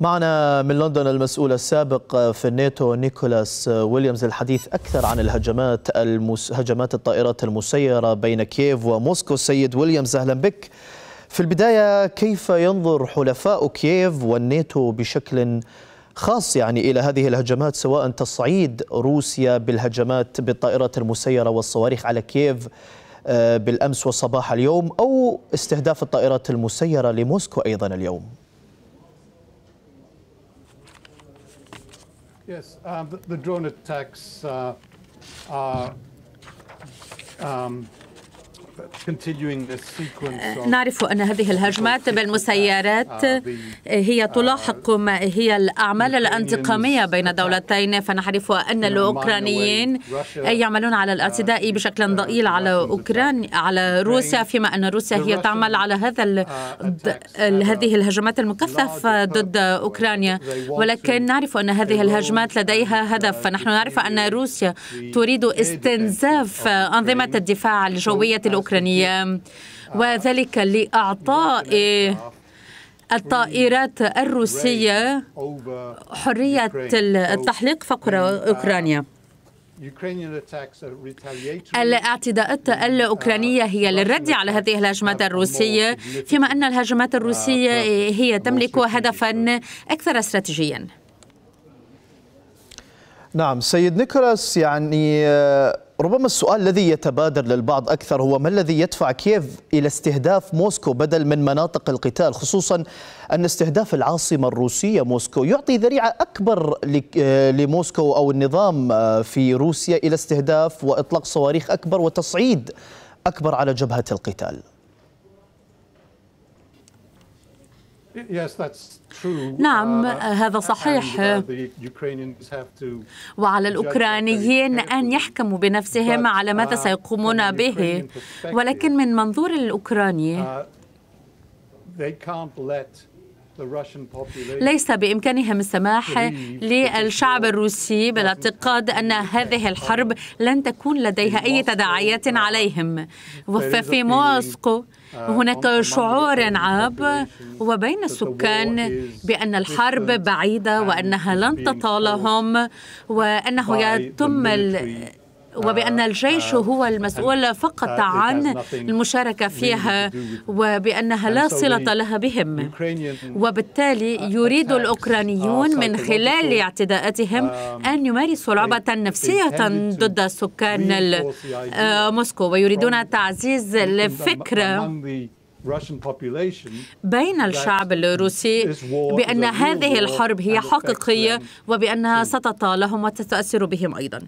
معنا من لندن المسؤول السابق في الناتو نيكولاس ويليامز الحديث أكثر عن الهجمات المس... هجمات الطائرات المسيرة بين كييف وموسكو سيد ويليامز أهلا بك في البداية كيف ينظر حلفاء كييف والناتو بشكل خاص يعني إلى هذه الهجمات سواء تصعيد روسيا بالهجمات بالطائرات المسيرة والصواريخ على كييف آه، بالأمس وصباح اليوم أو استهداف الطائرات المسيرة لموسكو أيضا اليوم Yes, um, the, the, drone attacks uh, are um, أه، نعرف أن هذه الهجمات بالمسيرات uh, هي uh, تلاحق ما هي الأعمال الانتقامية بين الدولتين فنعرف أن الأوكرانيين يعملون على الاعتداء uh, بشكل ضئيل على أوكرانيا على روسيا فيما أن روسيا هي تعمل على هذا ال... هذه الهجمات المكثفة ضد أوكرانيا ولكن نعرف أن هذه الهجمات لديها هدف فنحن نعرف أن روسيا تريد استنزاف أنظمة الدفاع الجوية الأوكرانية الأوكرانية وذلك لأعطاء الطائرات الروسية حرية التحليق فوق أوكرانيا الاعتداءات الأوكرانية هي للرد على هذه الهجمات الروسية فيما أن الهجمات الروسية هي تملك هدفا أكثر استراتيجيا نعم سيد نيكولاس يعني ربما السؤال الذي يتبادر للبعض أكثر هو ما الذي يدفع كييف إلى استهداف موسكو بدل من مناطق القتال خصوصا أن استهداف العاصمة الروسية موسكو يعطي ذريعة أكبر آه، لموسكو أو النظام آه، في روسيا إلى استهداف وإطلاق صواريخ أكبر وتصعيد أكبر على جبهة القتال نعم uh, آه، هذا uh, صحيح وعلى الأوكرانيين أن يحكموا بنفسهم على ماذا uh, سيقومون به ولكن من منظور الأوكراني ليس بإمكانهم السماح للشعب الروسي بالاعتقاد أن هذه الحرب لن تكون لديها أي تداعيات عليهم وفي موسكو uh, هناك شعور عاب وبين السكان بأن الحرب بعيدة وأنها لن تطالهم وأنه يتم وبأن آه، الجيش آه، هو المسؤول فقط عن المشاركة فيها وبأنها لا صلة لها بهم وبالتالي يريد الأوكرانيون من خلال um, اعتداءاتهم أن يمارسوا لعبة نفسية ضد سكان آه، موسكو ويريدون تعزيز الفكرة بين الشعب الروسي بأن هذه الحرب هي حقيقية وبأنها ستطالهم وتتأثر بهم أيضاً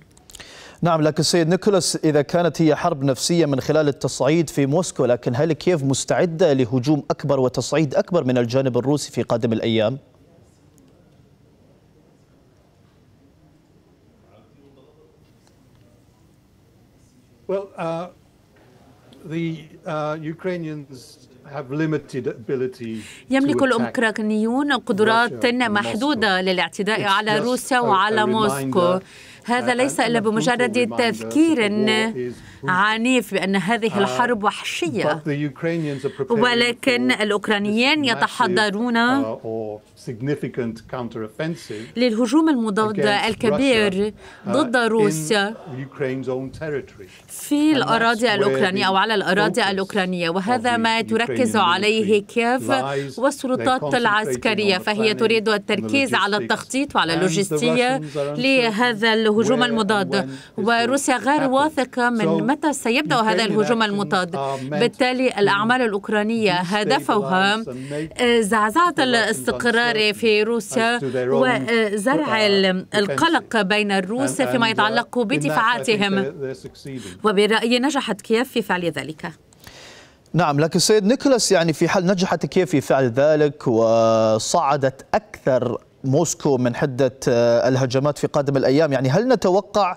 نعم لكن سيد نيكولاس إذا كانت هي حرب نفسية من خلال التصعيد في موسكو لكن هل كييف مستعدة لهجوم أكبر وتصعيد أكبر من الجانب الروسي في قادم الأيام؟ Well, uh, the uh, Ukrainians يملك الأوكرانيون قدرات محدودة للاعتداء على روسيا وعلى موسكو هذا ليس إلا بمجرد تذكير عنيف بأن هذه uh, الحرب وحشية ولكن الأوكرانيين uh, يتحضرون للهجوم المضاد الكبير uh, ضد روسيا في الأراضي الأوكرانية أو على الأراضي الأوكرانية وهذا ما تركز عليه كيف والسلطات العسكرية فهي تريد التركيز على التخطيط وعلى اللوجستية لهذا الهجوم الهجوم المضاد وروسيا غير واثقة من متى سيبدأ هذا الهجوم المضاد بالتالي الأعمال الأوكرانية هدفها آه، زعزعة الاستقرار في روسيا وزرع القلق بين الروس فيما uh, يتعلق بدفاعاتهم وبرأيي نجحت كييف في فعل ذلك نعم لكن سيد نيكولاس يعني في حال نجحت كييف في فعل ذلك وصعدت أكثر موسكو من حدة آه، الهجمات في قادم الأيام يعني هل نتوقع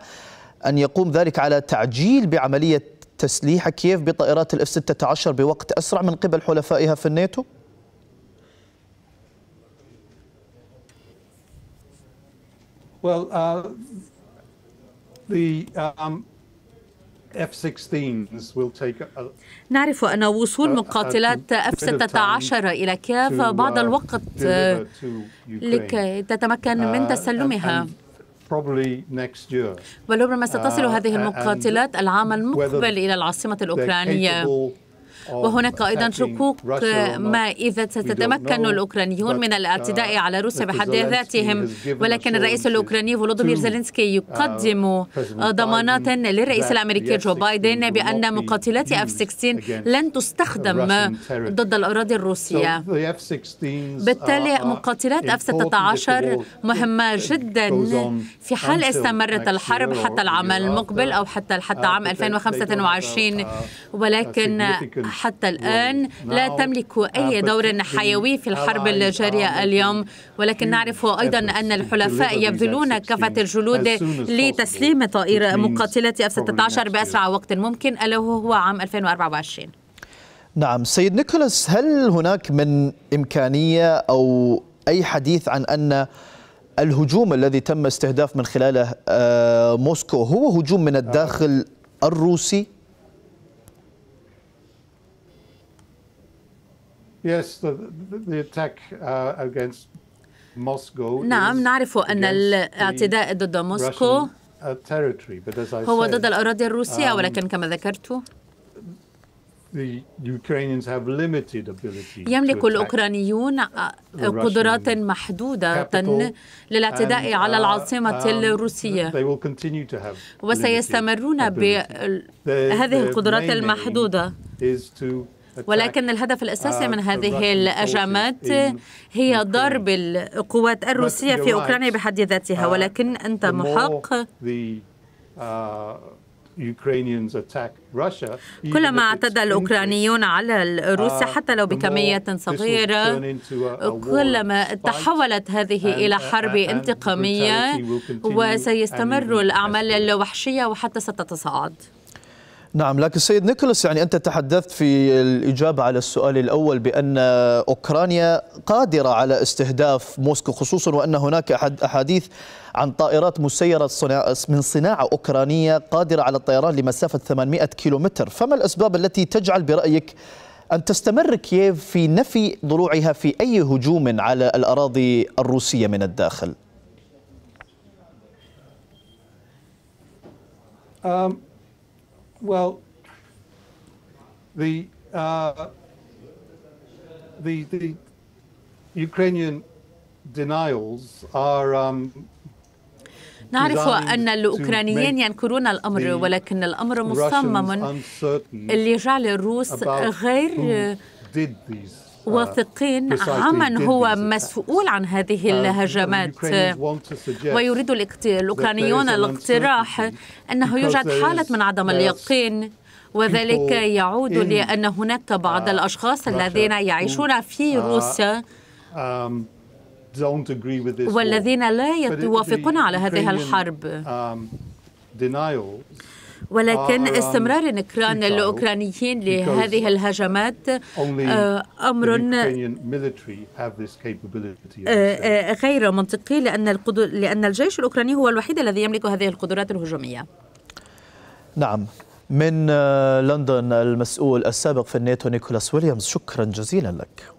أن يقوم ذلك على تعجيل بعملية تسليح كييف بطائرات الاف 16 بوقت أسرع من قبل حلفائها في الناتو؟ Well, uh, the um, نعرف أن وصول مقاتلات F-16 إلى كييف uh, بعض الوقت لكي تتمكن من uh, تسلمها وربما ستصل uh, هذه المقاتلات العام المقبل إلى العاصمة الأوكرانية وهناك أيضا شكوك ما إذا ستتمكن الأوكرانيون من الاعتداء uh, على روسيا بحد ذاتهم ولكن الرئيس الأوكراني فولودومير زيلينسكي يقدم uh, ضمانات للرئيس الأمريكي جو بايدن بأن مقاتلات اف 16 لن تستخدم ضد الأراضي الروسية بالتالي مقاتلات اف 16 مهمة جدا في حال استمرت الحرب حتى العام المقبل أو حتى حتى uh, عام 2025 ولكن حتى نعم. الآن لا نعم. تملك آه، أي دور حيوي في الحرب الجارية آه، اليوم ولكن نعرف آه، أيضا أن الحلفاء يبذلون كافة الجلود لتسليم طائرة مقاتلة F 16 بأسرع وقت ممكن ألا هو عام 2024 نعم سيد نيكولاس هل هناك من إمكانية أو أي حديث عن أن الهجوم الذي تم استهداف من خلاله موسكو هو هجوم من الداخل الروسي Yes, the, the attack uh, against Moscow نعم نعرف أن الاعتداء ضد موسكو uh, هو ضد الأراضي الروسية um, ولكن كما ذكرت يملك الأوكرانيون آه، قدرات محدودة للاعتداء على uh, العاصمة um, الروسية وسيستمرون بهذه القدرات المحدودة ولكن الهدف الأساسي آه، من هذه الأجامات إيه. هي ضرب القوات الروسية في أوكرانيا بحد ذاتها آه، ولكن أنت محق آه، كلما اعتدى الأوكرانيون على روسيا حتى لو بكمية صغيرة كلما تحولت هذه إلى uh, حرب uh, انتقامية وسيستمر الأعمال الوحشية وحتى ستتصاعد نعم لكن سيد نيكولاس يعني أنت تحدثت في الإجابة على السؤال الأول بأن أوكرانيا قادرة على استهداف موسكو خصوصا وأن هناك أحاديث عن طائرات مسيرة من صناعة أوكرانية قادرة على الطيران لمسافة 800 كيلومتر فما الأسباب التي تجعل برأيك أن تستمر كييف في نفي ضلوعها في أي هجوم على الأراضي الروسية من الداخل؟ Well, the uh, the the Ukrainian denials are um, نعرف أن الأوكرانيين ينكرون الأمر ولكن الأمر مصمم اللي جعل الروس غير واثقين عمن هو مسؤول عن هذه uh, الهجمات ويريد الأوكرانيون الاقتراح أنه يوجد حالة من عدم اليقين وذلك يعود لأن هناك بعض uh, الأشخاص الذين يعيشون في uh, روسيا um, والذين لا يوافقون على هذه الحرب um, ولكن آه، استمرار نكران الأوكرانيين لهذه الهجمات آه، أمر آه، غير منطقي لأن, لأن الجيش الأوكراني هو الوحيد الذي يملك هذه القدرات الهجومية نعم من لندن المسؤول السابق في الناتو نيكولاس ويليامز شكرا جزيلا لك